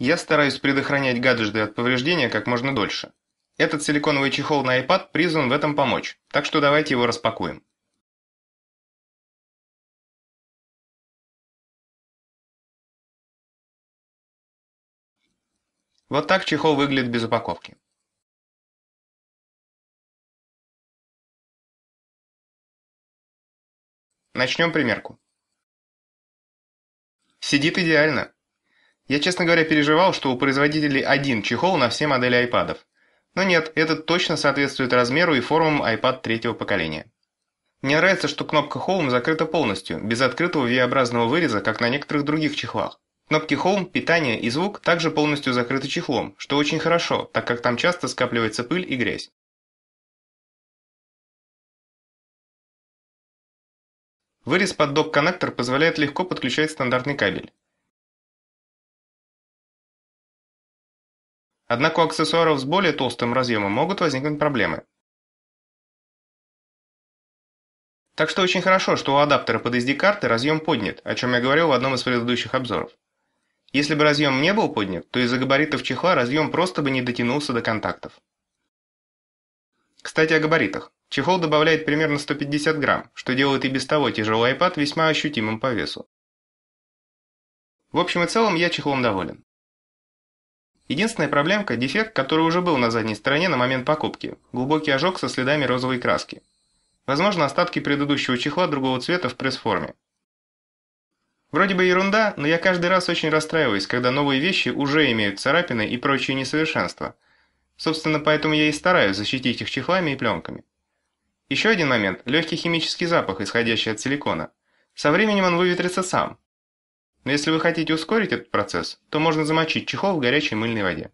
Я стараюсь предохранять гаджеты от повреждения как можно дольше. Этот силиконовый чехол на iPad призван в этом помочь, так что давайте его распакуем. Вот так чехол выглядит без упаковки. Начнем примерку. Сидит идеально. Я, честно говоря, переживал, что у производителей один чехол на все модели iPad'ов. Но нет, этот точно соответствует размеру и формам iPad третьего поколения. Мне нравится, что кнопка Home закрыта полностью, без открытого V-образного выреза, как на некоторых других чехлах. Кнопки Home, питание и звук также полностью закрыты чехлом, что очень хорошо, так как там часто скапливается пыль и грязь. Вырез под док-коннектор позволяет легко подключать стандартный кабель. Однако у аксессуаров с более толстым разъемом могут возникнуть проблемы. Так что очень хорошо, что у адаптера под SD-карты разъем поднят, о чем я говорил в одном из предыдущих обзоров. Если бы разъем не был поднят, то из-за габаритов чехла разъем просто бы не дотянулся до контактов. Кстати, о габаритах. Чехол добавляет примерно 150 грамм, что делает и без того тяжелый iPad весьма ощутимым по весу. В общем и целом, я чехлом доволен. Единственная проблемка – дефект, который уже был на задней стороне на момент покупки. Глубокий ожог со следами розовой краски. Возможно, остатки предыдущего чехла другого цвета в пресс-форме. Вроде бы ерунда, но я каждый раз очень расстраиваюсь, когда новые вещи уже имеют царапины и прочие несовершенства. Собственно, поэтому я и стараюсь защитить их чехлами и пленками. Еще один момент – легкий химический запах, исходящий от силикона. Со временем он выветрится сам, но если вы хотите ускорить этот процесс, то можно замочить чехол в горячей мыльной воде.